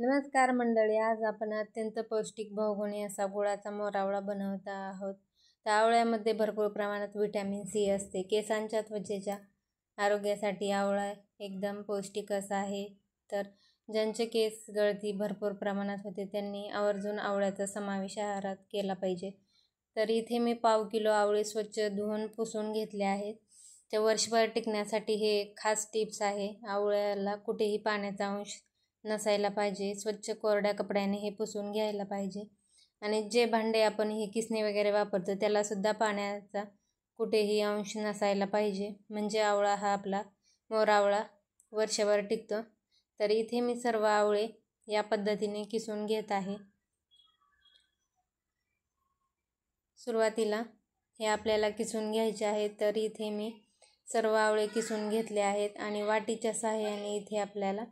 नमस्कार मंडळी आज आपण अत्यंत पौष्टिक बहुगुणी असा गुळाचा मोरावळा बनवत आहोत आवळ्यामध्ये भरपूर प्रमाणात व्हिटॅमिन सी असते केसांच्या त्वचेच्या आरोग्यासाठी आवळा एकदम पौष्टिक असा आहे तर ज्यांचे केस गळती भरपूर प्रमाणात होते त्यांनी आवर्जून आवळ्याचा समावेश आहारात केला पाहिजे तर इथे मी पाव किलो आवळे स्वच्छ धुवून पुसून घेतले आहेत ते वर्षभर टिकण्यासाठी हे खास टिप्स आहे आवळ्याला कुठेही पाण्याचा अंश नसायला पाहिजे स्वच्छ कोरड्या कपड्याने हे पुसून घ्यायला पाहिजे आणि जे भांडे आपण हे किसणे वगैरे वापरतो त्यालासुद्धा पाण्याचा कुठेही अंश नसायला पाहिजे म्हणजे आवळा हा आपला मोरावळा वर्षभर टिकतो तर इथे मी सर्व आवळे या पद्धतीने किसून घेत आहे सुरुवातीला हे आपल्याला किसून घ्यायचे आहे तर इथे मी सर्व आवळे किसून घेतले आहेत आणि वाटीच्या सहाय्याने इथे आपल्याला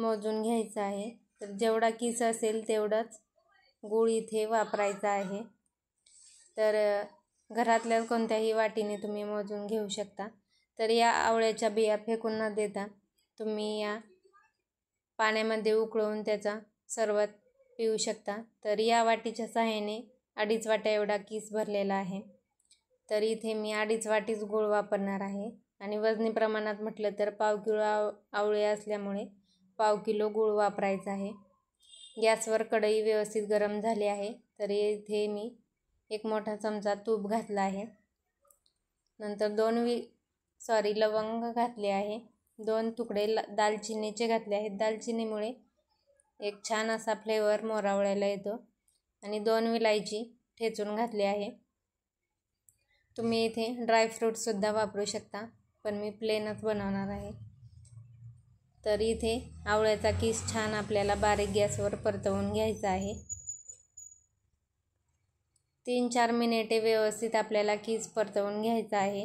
मोजून घ्यायचं आहे तर जेवढा किस असेल तेवढाच गूळ इथे वापरायचा आहे तर घरातल्या कोणत्याही वाटीने तुम्ही मोजून घेऊ शकता तर या आवळ्याच्या बिया फेकून न देता तुम्ही या पाण्यामध्ये उकळवून त्याचा सरबत पिऊ शकता तर या वाटीच्या सहाय्याने अडीच वाट्या एवढा किस भरलेला आहे तर इथे मी अडीच वाटीच गूळ वापरणार आहे आणि वजनी प्रमाणात म्हटलं तर पाव किलो आव आवळे असल्यामुळे पाव किलो गूळ वापरायचा आहे गॅसवर कढई व्यवस्थित गरम झाली आहे तरी इथे मी एक मोठा चमचा तूप घातला आहे नंतर दोन वि सॉरी लवंग घातले आहे दोन तुकडे ल दालचिनीचे घातले आहेत दालचिनीमुळे एक छान असा फ्लेवर मोरावळ्याला येतो आणि दोन विलायची ठेचून घातली आहे तुम्ही इथे ड्रायफ्रूटसुद्धा वापरू शकता पण मी प्लेनच बनवणार आहे तर इथे आवळ्याचा किस छान आपल्याला बारीक गॅसवर परतवून घ्यायचा आहे तीन चार मिनिटे व्यवस्थित आपल्याला किस परतवून घ्यायचा आहे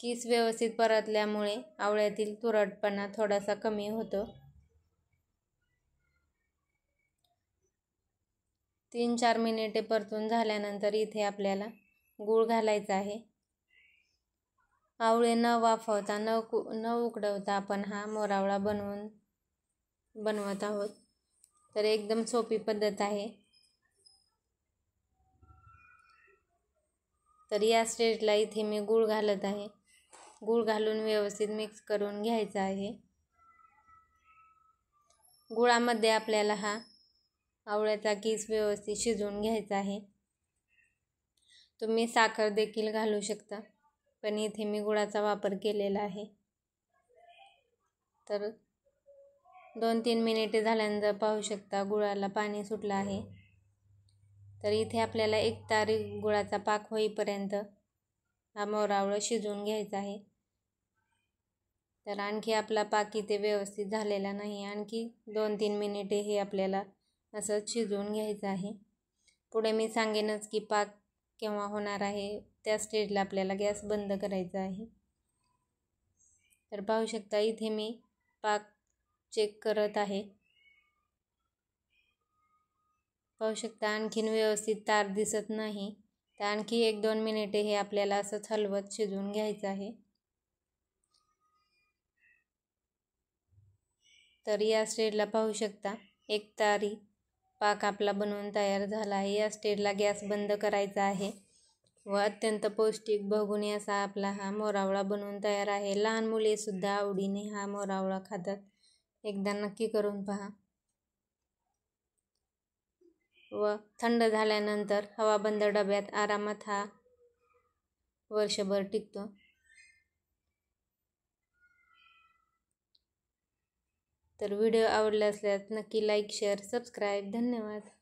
किस व्यवस्थित परतल्यामुळे आवळ्यातील तुरटपणा थोडासा कमी होतो तीन चार मिनिटे परतून झाल्यानंतर इथे आपल्याला गूळ घालायचा आहे आवळे न वाफवता न कु न उकडवता आपण हा मोरावळा बनवून बनवत आहोत तर एकदम सोपी पद्धत आहे तर या स्टेजला इथे मी गूळ घालत आहे गूळ घालून व्यवस्थित मिक्स करून घ्यायचा आहे गुळामध्ये आपल्याला हा आवळ्याचा कीस व्यवस्थित शिजवून घ्यायचा आहे तुम्ही साखर देखील घालू शकता पण इथे मी गुळाचा वापर केलेला आहे तर दोन तीन मिनिटे झाल्यानंतर पाहू शकता गुळाला पाणी सुटलं आहे तर इथे आपल्याला एक तारी गुळाचा पाक होईपर्यंत हा मोरावळं शिजवून घ्यायचा आहे तर आणखी आपला पाक इथे व्यवस्थित झालेला नाही आणखी दोन तीन मिनिटे हे आपल्याला असंच शिजवून घ्यायचं आहे पुढे मी सांगेनच की पाक केव्हा होणार आहे त्या स्टेजला आपल्याला गॅस बंद करायचा आहे तर पाहू शकता इथे मी पाक चेक करत आहे पाहू शकता आणखीन व्यवस्थित तार दिसत नाही तर आणखी एक दोन मिनिटे हे आपल्याला असंच हलवत शिजवून घ्यायचं आहे तर या स्टेजला पाहू शकता एक तारी पाक आपला बनवून तयार झाला आहे या स्टेजला गॅस बंद करायचा आहे व अत्यंत पौष्टिक बघून असा आपला हा मोरावळा बनवून तयार आहे लहान मुलेसुद्धा आवडीने हा मोरावळा खातात एकदा नक्की करून पहा व थंड झाल्यानंतर हवाबंद डब्यात आरामात हा वर्षभर टिकतो तर व्हिडिओ आवडला असल्यास नक्की लाईक शेअर सबस्क्राईब धन्यवाद